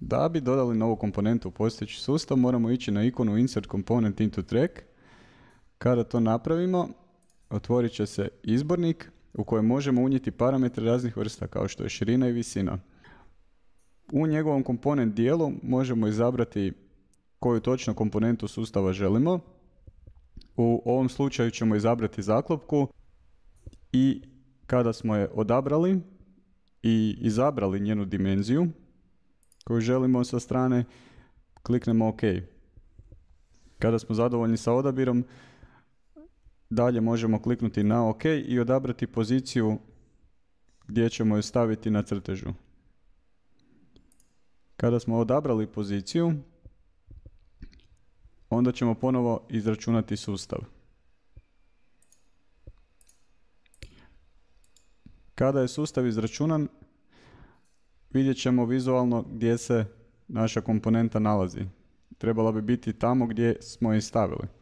Da bi dodali novu komponentu u postojeći sustav, moramo ići na ikonu Insert Component into Track. Kada to napravimo, otvorit će se izbornik u kojem možemo unijeti parametre raznih vrsta kao što je širina i visina. U njegovom komponent dijelu možemo izabrati koju točno komponentu sustava želimo. U ovom slučaju ćemo izabrati zaklopku i kada smo je odabrali i izabrali njenu dimenziju, koju želimo sa strane, kliknemo OK. Kada smo zadovoljni sa odabirom, dalje možemo kliknuti na OK i odabrati poziciju gdje ćemo ju staviti na crtežu. Kada smo odabrali poziciju, onda ćemo ponovo izračunati sustav. Kada je sustav izračunan, vidjet ćemo vizualno gdje se naša komponenta nalazi. Trebala bi biti tamo gdje smo je stavili.